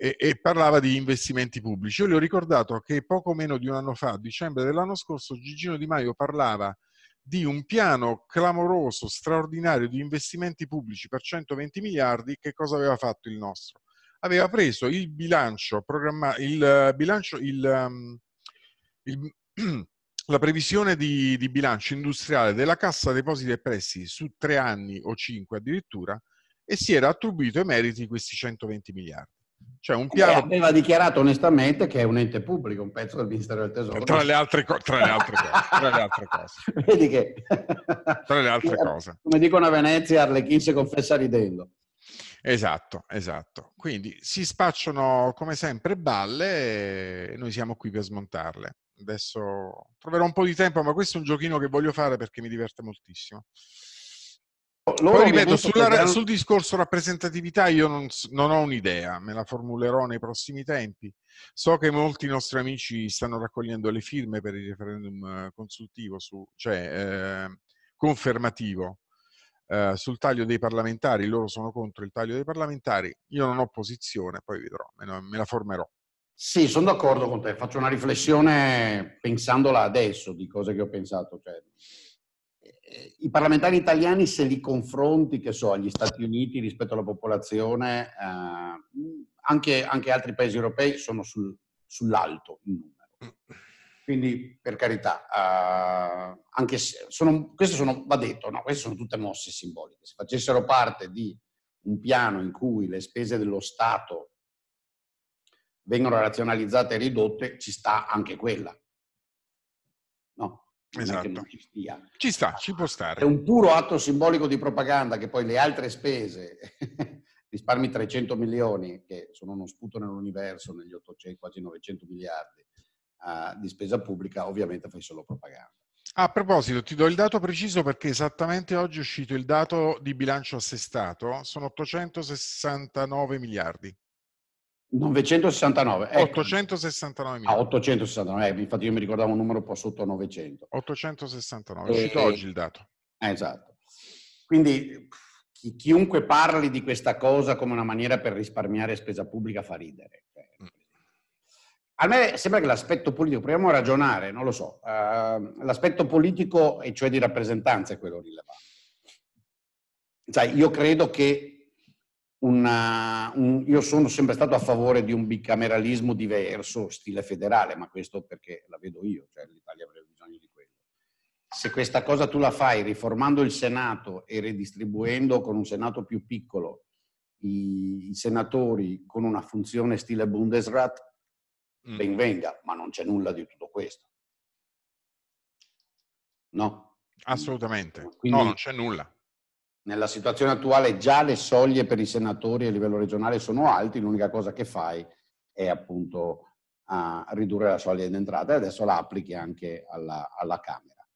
e, e, parlava di investimenti pubblici. Io le ho ricordato che poco meno di un anno fa, a dicembre dell'anno scorso, Gigino Di Maio parlava di un piano clamoroso, straordinario di investimenti pubblici per 120 miliardi. Che cosa aveva fatto il nostro? Aveva preso il bilancio, programma, il, eh, bilancio il, ehm, il, la previsione di, di bilancio industriale della Cassa Depositi e Prestiti su tre anni o cinque addirittura e si era attribuito ai meriti questi 120 miliardi. Cioè un eh, piano... Eh, aveva dichiarato onestamente che è un ente pubblico, un pezzo del Ministero del Tesoro. Tra le altre, co- tra le altre cose. Tra le altre cose. Vedi che... tra le altre cose. Come dicono a Venezia, Arlequin si confessa ridendo. Esatto, esatto. Quindi si spacciano come sempre balle e noi siamo qui per smontarle. Adesso troverò un po' di tempo, ma questo è un giochino che voglio fare perché mi diverte moltissimo. Poi ripeto, sulla, per... sul discorso rappresentatività io non, non, ho un'idea, me la formulerò nei prossimi tempi. So che molti nostri amici stanno raccogliendo le firme per il referendum eh, consultivo, su, cioè eh, confermativo, eh, sul taglio dei parlamentari. Loro sono contro il taglio dei parlamentari. Io non ho posizione, poi vedrò, me la formerò. Sì, sono d'accordo con te. Faccio una riflessione pensandola adesso di cose che ho pensato. Cioè i parlamentari italiani, se li confronti, che so, agli Stati Uniti rispetto alla popolazione, eh, anche, anche, altri paesi europei sono sul, sull'alto in numero. Mm. Quindi, per carità, eh, anche se sono, queste sono, va detto, no, queste sono tutte mosse simboliche. Se facessero parte di un piano in cui le spese dello Stato vengono razionalizzate e ridotte, ci sta anche quella. Esatto. Ci, ci sta, ci può stare. È un puro atto simbolico di propaganda che poi le altre spese, risparmi 300 milioni, che sono uno sputo nell'universo, negli 800, quasi 900 miliardi uh, di spesa pubblica, ovviamente fai solo propaganda. A proposito, ti do il dato preciso perché esattamente oggi è uscito il dato di bilancio assestato, sono 869 miliardi. 969. Ecco. 869.000. Ah, 869, eh, infatti io mi ricordavo un numero un po' sotto 900. 869, è uscito eh, oggi il dato. Eh, esatto. Quindi chi, chiunque parli di questa cosa come una maniera per risparmiare spesa pubblica fa ridere. Cioè. Mm. A me sembra che l'aspetto politico, proviamo a ragionare, non lo so, uh, l'aspetto politico e cioè di rappresentanza è quello rilevante. Cioè, io credo che una, un, io sono sempre stato a favore di un bicameralismo diverso, stile federale, ma questo perché la vedo io, cioè l'Italia avrebbe bisogno di quello. Se questa cosa tu la fai riformando il Senato e redistribuendo con un Senato più piccolo i, i senatori con una funzione stile Bundesrat, mm. ben venga, ma non c'è nulla di tutto questo. No? Assolutamente. Quindi, no, non c'è nulla nella situazione attuale già le soglie per i senatori a livello regionale sono alti, l'unica cosa che fai è appunto ridurre la soglia di entrata e adesso la applichi anche alla, alla Camera.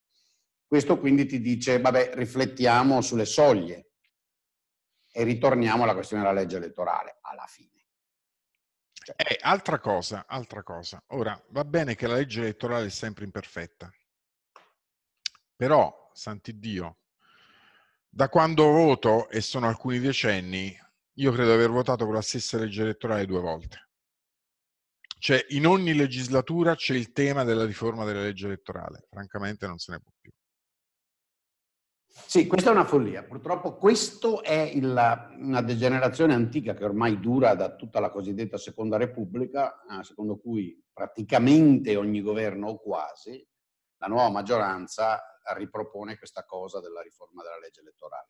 Questo quindi ti dice, vabbè, riflettiamo sulle soglie e ritorniamo alla questione della legge elettorale alla fine. Cioè. Eh, altra cosa, altra cosa. Ora, va bene che la legge elettorale è sempre imperfetta, però, santi Dio, da quando voto, e sono alcuni decenni, io credo di aver votato con la stessa legge elettorale due volte. Cioè, in ogni legislatura c'è il tema della riforma della legge elettorale. Francamente non se ne può più. Sì, questa è una follia. Purtroppo questa è il, una degenerazione antica che ormai dura da tutta la cosiddetta Seconda Repubblica, eh, secondo cui praticamente ogni governo o quasi, la nuova maggioranza ripropone questa cosa della riforma della legge elettorale.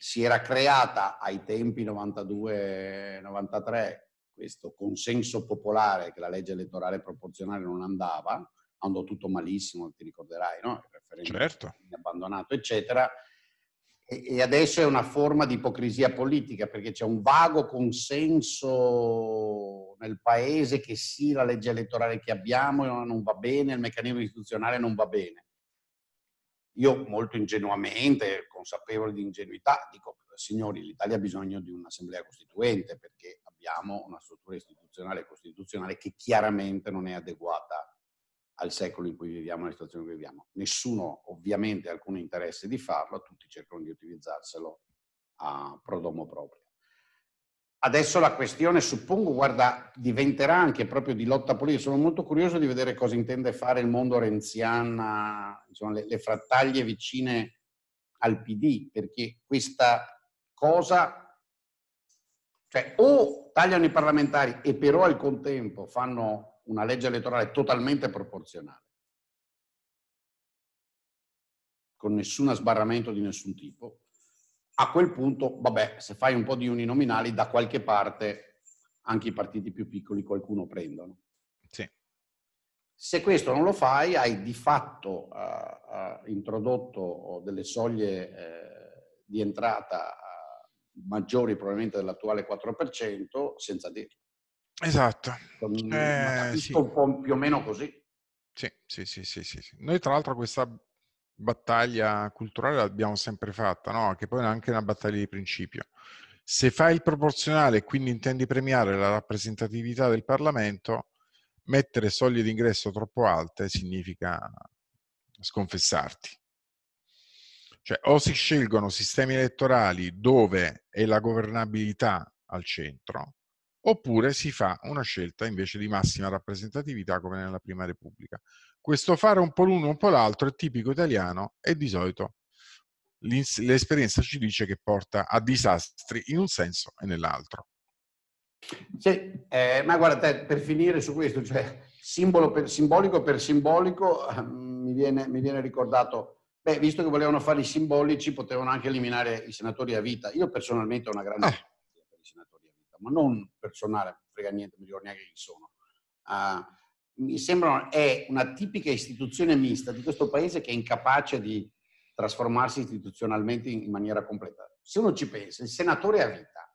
Si era creata ai tempi 92-93 questo consenso popolare che la legge elettorale proporzionale non andava, andò tutto malissimo, ti ricorderai, no? Il referendum certo. abbandonato, eccetera. E adesso è una forma di ipocrisia politica perché c'è un vago consenso nel paese che sì, la legge elettorale che abbiamo eh, non va bene, il meccanismo istituzionale non va bene. Io molto ingenuamente, consapevole di ingenuità, dico, signori, l'Italia ha bisogno di un'assemblea costituente perché abbiamo una struttura istituzionale e costituzionale che chiaramente non è adeguata al secolo in cui viviamo, alla situazione in cui viviamo. Nessuno ovviamente ha alcun interesse di farlo, tutti cercano di utilizzarselo a prodomo proprio. Adesso la questione, suppongo, guarda, diventerà anche proprio di lotta politica. Sono molto curioso di vedere cosa intende fare il mondo renziana, insomma, le, le frattaglie vicine al PD, perché questa cosa, cioè o tagliano i parlamentari e però al contempo fanno una legge elettorale totalmente proporzionale, con nessun sbarramento di nessun tipo, a quel punto, vabbè, se fai un po' di uninominali, da qualche parte anche i partiti più piccoli qualcuno prendono. Sì. Se questo non lo fai, hai di fatto uh, uh, introdotto delle soglie uh, di entrata maggiori probabilmente dell'attuale 4% senza dirlo. Esatto. Con, eh, sì. un po' più o meno così. Sì, sì, sì, sì, sì. Noi tra l'altro questa battaglia culturale l'abbiamo sempre fatta, no? che poi è anche una battaglia di principio. Se fai il proporzionale e quindi intendi premiare la rappresentatività del Parlamento, mettere soglie d'ingresso troppo alte significa sconfessarti. Cioè, o si scelgono sistemi elettorali dove è la governabilità al centro, oppure si fa una scelta invece di massima rappresentatività come nella Prima Repubblica. Questo fare un po' l'uno, un po' l'altro è tipico italiano e di solito l'esperienza ci dice che porta a disastri in un senso e nell'altro. Sì, eh, ma guarda, per finire su questo, cioè, per, simbolico per simbolico, ehm, mi viene, mi viene ricordato, beh, visto che volevano fare i simbolici, potevano anche eliminare i senatori a vita. Io personalmente ho una grande eh. per i senatori a vita, ma non personale, frega niente, mi ricordo neanche chi sono. Uh, mi sembra è una tipica istituzione mista di questo paese che è incapace di trasformarsi istituzionalmente in maniera completa. Se uno ci pensa, il senatore a vita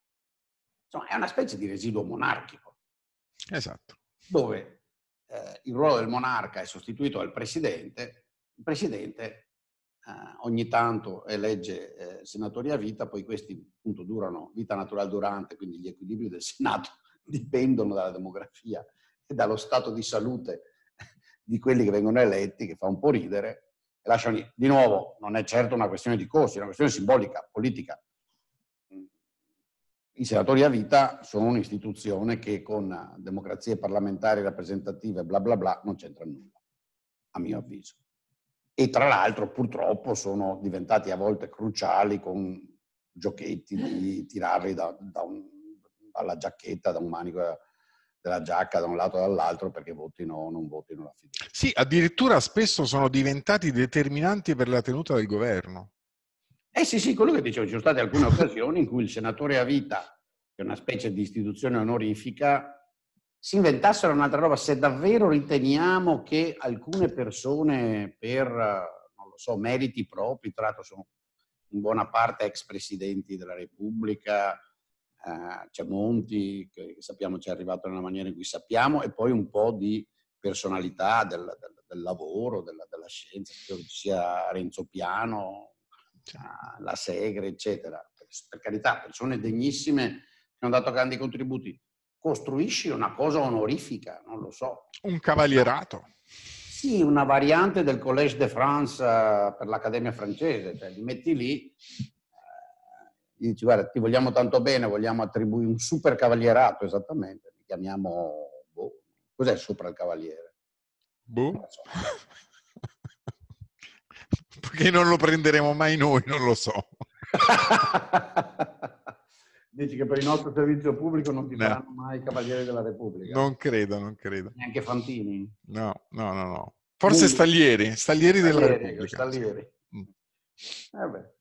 insomma, è una specie di residuo monarchico. Esatto. Dove eh, il ruolo del monarca è sostituito dal presidente, il presidente eh, ogni tanto elegge eh, senatori a vita, poi questi appunto durano vita naturale durante, quindi gli equilibri del Senato dipendono dalla demografia dallo stato di salute di quelli che vengono eletti, che fa un po' ridere. e Lasciami, di nuovo, non è certo una questione di costi, è una questione simbolica, politica. I senatori a vita sono un'istituzione che con democrazie parlamentari rappresentative, bla bla bla, non c'entra nulla, a mio avviso. E tra l'altro, purtroppo, sono diventati a volte cruciali con giochetti di tirarli da, da un, dalla giacchetta, da un manico della giacca da un lato o dall'altro perché votino o non votino la fiducia. Sì, addirittura spesso sono diventati determinanti per la tenuta del governo. Eh sì, sì, quello che dicevo, ci sono state alcune occasioni in cui il senatore a vita, che è una specie di istituzione onorifica, si inventassero un'altra roba. Se davvero riteniamo che alcune persone per, non lo so, meriti propri, tra l'altro sono in buona parte ex presidenti della Repubblica, c'è Monti, che sappiamo ci è arrivato nella maniera in cui sappiamo, e poi un po' di personalità del, del, del lavoro, della, della scienza, credo ci sia Renzo Piano, ah, la Segre, eccetera. Per, per carità, persone degnissime che hanno dato grandi contributi. Costruisci una cosa onorifica, non lo so. Un cavalierato. Sì, una variante del Collège de France eh, per l'Accademia francese, cioè li metti lì gli dici guarda ti vogliamo tanto bene, vogliamo attribuire un super cavalierato esattamente, li chiamiamo, boh, cos'è sopra il cavaliere? Boh. Perché non lo prenderemo mai noi, non lo so. Dici che per il nostro servizio pubblico non ti no. faranno mai Cavaliere della Repubblica. Non credo, non credo. Neanche Fantini? No, no, no, no. Forse Quindi, Staglieri, Staglieri, della Repubblica. Staglieri. Mm. Eh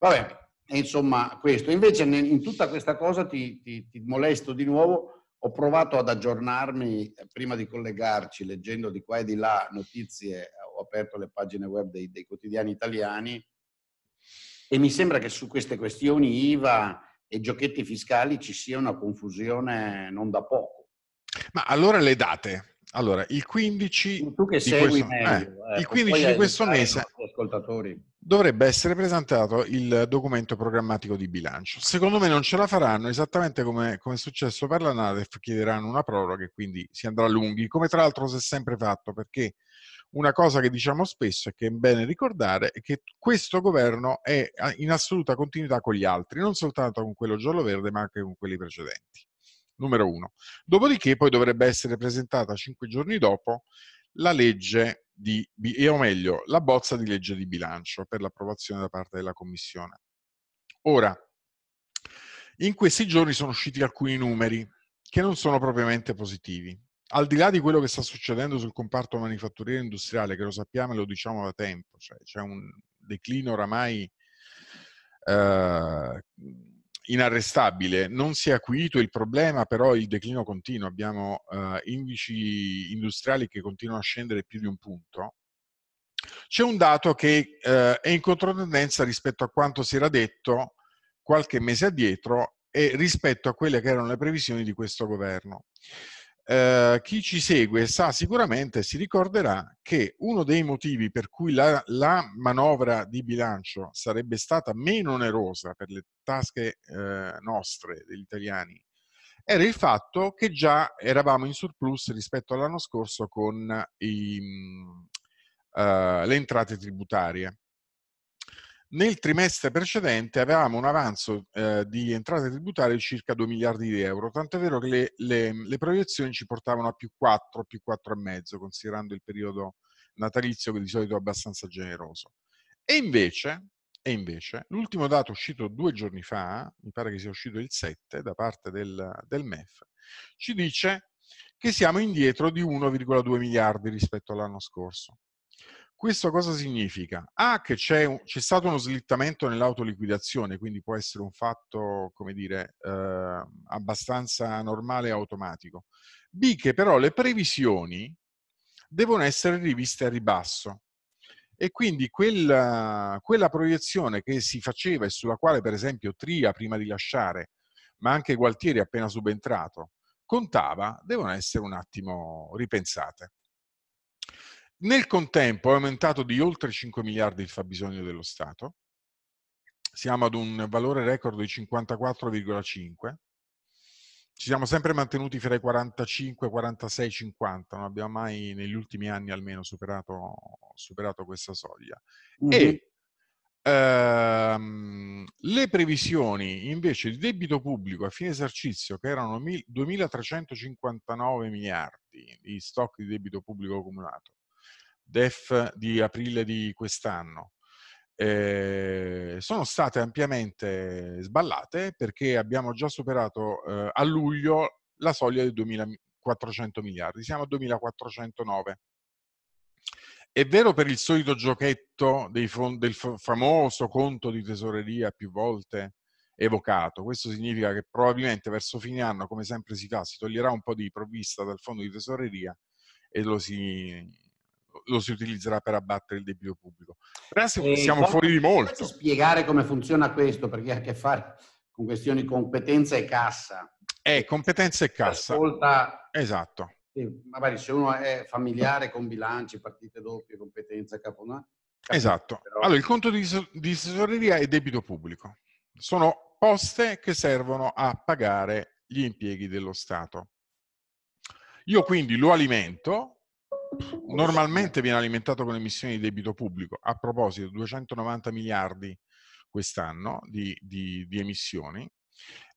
Va, bene. E insomma, questo. Invece in tutta questa cosa ti, ti, ti molesto di nuovo ho provato ad aggiornarmi eh, prima di collegarci, leggendo di qua e di là notizie, eh, ho aperto le pagine web dei, dei, quotidiani italiani e mi sembra che su queste questioni IVA e giochetti fiscali ci sia una confusione non da poco. Ma allora le date, allora, il 15 tu che segui questo, meglio, eh, il 15 ecco, di questo mese dovrebbe essere presentato il documento programmatico di bilancio. Secondo me non ce la faranno, esattamente come, come è successo per la NADEF, chiederanno una proroga e quindi si andrà lunghi, come tra l'altro si è sempre fatto, perché una cosa che diciamo spesso e che è bene ricordare è che questo governo è in assoluta continuità con gli altri, non soltanto con quello giallo-verde, ma anche con quelli precedenti numero uno. Dopodiché poi dovrebbe essere presentata cinque giorni dopo la legge di, o meglio, la bozza di legge di bilancio per l'approvazione da parte della Commissione. Ora, in questi giorni sono usciti alcuni numeri che non sono propriamente positivi. Al di là di quello che sta succedendo sul comparto manifatturiero industriale, che lo sappiamo e lo diciamo da tempo, cioè c'è un declino oramai eh, inarrestabile. Non si è acuito il problema, però il declino continua. Abbiamo eh, indici industriali che continuano a scendere più di un punto. C'è un dato che eh, è in controtendenza rispetto a quanto si era detto qualche mese addietro e rispetto a quelle che erano le previsioni di questo governo. Eh, chi ci segue sa sicuramente, si ricorderà che uno dei motivi per cui la, la manovra di bilancio sarebbe stata meno onerosa per le tasche eh, nostre, degli italiani, era il fatto che già eravamo in surplus rispetto all'anno scorso con i, uh, le entrate tributarie. Nel trimestre precedente avevamo un avanzo eh, di entrate tributarie di circa 2 miliardi di euro, tant'è vero che le, le, le proiezioni ci portavano a più 4, più 4,5, considerando il periodo natalizio che di solito è abbastanza generoso. E invece, e invece l'ultimo dato uscito due giorni fa, mi pare che sia uscito il 7 da parte del, del MEF, ci dice che siamo indietro di 1,2 miliardi rispetto all'anno scorso. Questo cosa significa? A, ah, che c'è, un, c'è stato uno slittamento nell'autoliquidazione, quindi può essere un fatto, come dire, eh, abbastanza normale e automatico. B, che però le previsioni devono essere riviste a ribasso. E quindi quella, quella proiezione che si faceva e sulla quale, per esempio, Tria, prima di lasciare, ma anche Gualtieri, appena subentrato, contava, devono essere un attimo ripensate. Nel contempo è aumentato di oltre 5 miliardi il fabbisogno dello Stato, siamo ad un valore record di 54,5, ci siamo sempre mantenuti fra i 45, 46, 50, non abbiamo mai negli ultimi anni almeno superato, superato questa soglia. mm E ehm, le previsioni invece di debito pubblico a fine esercizio, che erano 2.359 miliardi di stock di debito pubblico accumulato, DEF di aprile di quest'anno. Eh, sono state ampiamente sballate perché abbiamo già superato eh, a luglio la soglia dei 2.400 miliardi, siamo a 2.409. È vero per il solito giochetto fond- del f- famoso conto di tesoreria più volte evocato, questo significa che probabilmente verso fine anno, come sempre si fa, si toglierà un po' di provvista dal fondo di tesoreria e lo si lo si utilizzerà per abbattere il debito pubblico. Però siamo e fuori di molto. Spiegare come funziona questo, perché ha a che fare con questioni competenza e cassa. Eh, competenza e cassa. Ascolta... Esatto. Sì, magari se uno è familiare con bilanci, partite doppie, competenza, caponà. Esatto. Però... Allora, il conto di, di tesoreria e debito pubblico sono poste che servono a pagare gli impieghi dello Stato. Io quindi lo alimento normalmente viene alimentato con emissioni di debito pubblico. A proposito, 290 miliardi quest'anno di, di, di emissioni.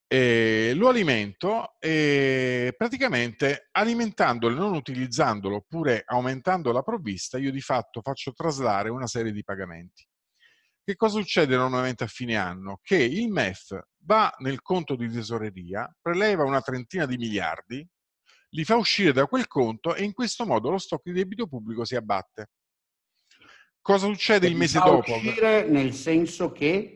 E eh, lo alimento e eh, praticamente alimentandolo e non utilizzandolo oppure aumentando la provvista, io di fatto faccio traslare una serie di pagamenti. Che cosa succede normalmente a fine anno? Che il MEF va nel conto di tesoreria, preleva una trentina di miliardi, li fa uscire da quel conto e in questo modo lo stock di debito pubblico si abbatte. Cosa succede il mese dopo? Fa Uscire nel senso che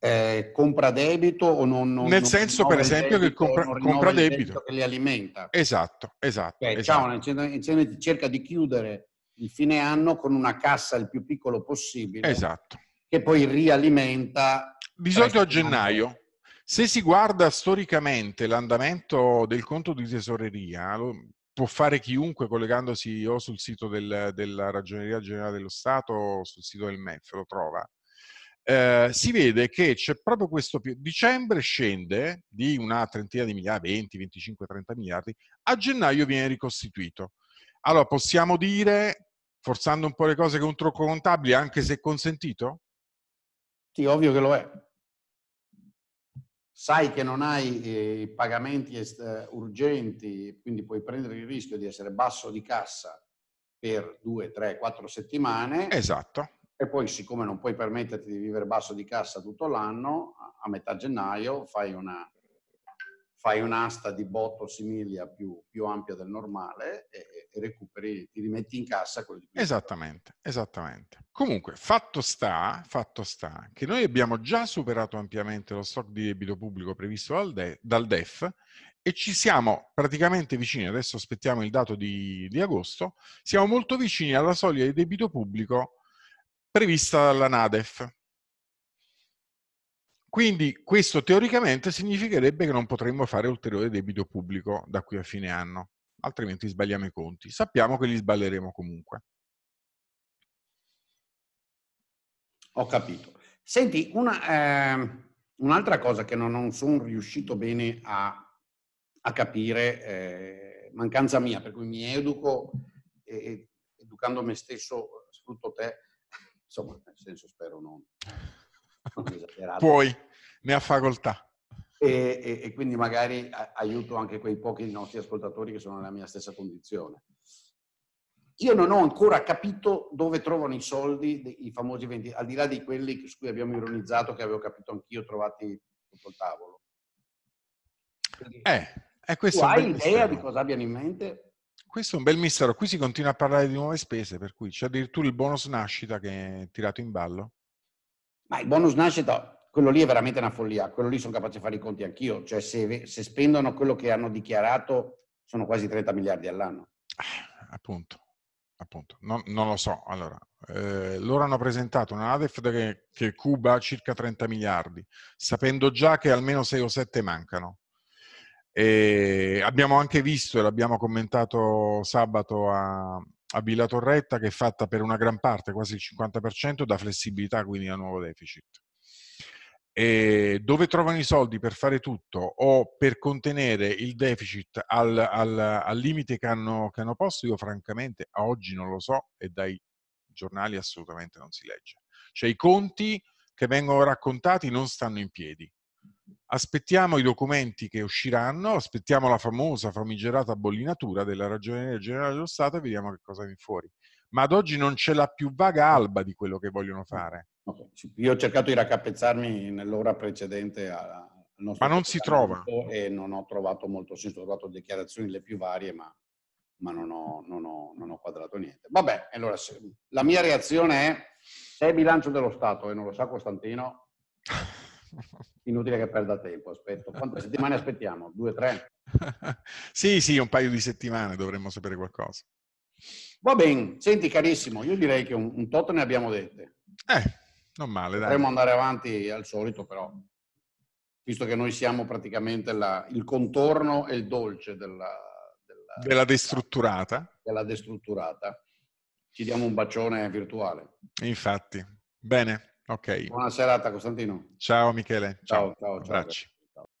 eh, compra debito o non... non Nel non senso, per esempio, debito, che compra, compra debito. Che li alimenta. Esatto, esatto. Okay, esatto. Ciao, cerca di chiudere il fine anno con una cassa il più piccolo possibile. Esatto. Che poi rialimenta. Di solito a gennaio. Se si guarda storicamente l'andamento del conto di tesoreria, lo può fare chiunque collegandosi o sul sito del, della Ragioneria Generale dello Stato o sul sito del MEF, lo trova. Eh, si vede che c'è proprio questo dicembre scende di una trentina di miliardi, 20, 25, 30 miliardi, a gennaio viene ricostituito. Allora possiamo dire, forzando un po' le cose, che un trucco contabile, anche se consentito? Sì, ovvio che lo è sai che non hai eh, pagamenti est- urgenti, quindi puoi prendere il rischio di essere basso di cassa per due, tre, quattro settimane. Esatto. E poi, siccome non puoi permetterti di vivere basso di cassa tutto l'anno, a metà gennaio fai una fai un'asta di botto similia più, più ampia del normale e, e, recuperi, ti rimetti in cassa quello di prima. Esattamente, esattamente. Comunque, fatto sta, fatto sta, che noi abbiamo già superato ampiamente lo stock di debito pubblico previsto dal, De- dal DEF e ci siamo praticamente vicini, adesso aspettiamo il dato di, di agosto, siamo molto vicini alla soglia di debito pubblico prevista dalla NADEF, quindi questo teoricamente significherebbe che non potremmo fare ulteriore debito pubblico da qui a fine anno, altrimenti sbagliamo i conti. Sappiamo che li sballeremo comunque. Ho capito. Senti, una, eh, un'altra cosa che non, non sono riuscito bene a, a capire, eh, mancanza mia, per cui mi educo e educando me stesso sfrutto te, insomma, nel senso spero non Puoi, ne ha facoltà. E, e, e, quindi magari aiuto anche quei pochi nostri ascoltatori che sono nella mia stessa condizione. Io non ho ancora capito dove trovano i soldi, i famosi 20, al di là di quelli su cui abbiamo ironizzato, che avevo capito anch'io, trovati sotto il tavolo. Quindi, eh, eh questo tu hai idea mistero. di cosa abbiano in mente? Questo è un bel mistero. Qui si continua a parlare di nuove spese, per cui c'è addirittura il bonus nascita che è tirato in ballo. Ma il bonus nascita, quello lì è veramente una follia, quello lì sono capace di fare i conti anch'io, cioè se, se spendono quello che hanno dichiarato sono quasi 30 miliardi all'anno. Eh, appunto, appunto, non, non lo so. Allora, eh, loro hanno presentato una NADEF che, che cuba circa 30 miliardi, sapendo già che almeno 6 o 7 mancano. E abbiamo anche visto e l'abbiamo commentato sabato a, a Villa Torretta che è fatta per una gran parte, quasi il 50%, da flessibilità, quindi da nuovo deficit. E dove trovano i soldi per fare tutto o per contenere il deficit al, al, al limite che hanno, che hanno posto, io francamente a oggi non lo so e dai giornali assolutamente non si legge. Cioè i conti che vengono raccontati non stanno in piedi aspettiamo i documenti che usciranno, aspettiamo la famosa famigerata bollinatura della Ragioneria Generale dello Stato e vediamo che cosa viene fuori. Ma ad oggi non c'è la più vaga alba di quello che vogliono mm. fare. Io ho cercato di raccapezzarmi nell'ora precedente al nostro... Ma non si trova. E non ho trovato molto senso, ho trovato dichiarazioni le più varie, ma, ma non, ho, non, ho, non, ho, quadrato niente. Vabbè, allora la mia reazione è, se è bilancio dello Stato e non lo sa Costantino... inutile che perda tempo, aspetto. Quante settimane aspettiamo? Due, tre? sì, sì, un paio di settimane dovremmo sapere qualcosa. Va bene, senti carissimo, io direi che un, un tot ne abbiamo dette. Eh, non male, dai. Potremmo andare avanti al solito, però, visto che noi siamo praticamente la, il contorno e il dolce della, della, della destrutturata. Della destrutturata. Ci diamo un bacione virtuale. Infatti. Bene, Ok. Buona serata Costantino. Ciao Michele. Ciao, ciao, ciao.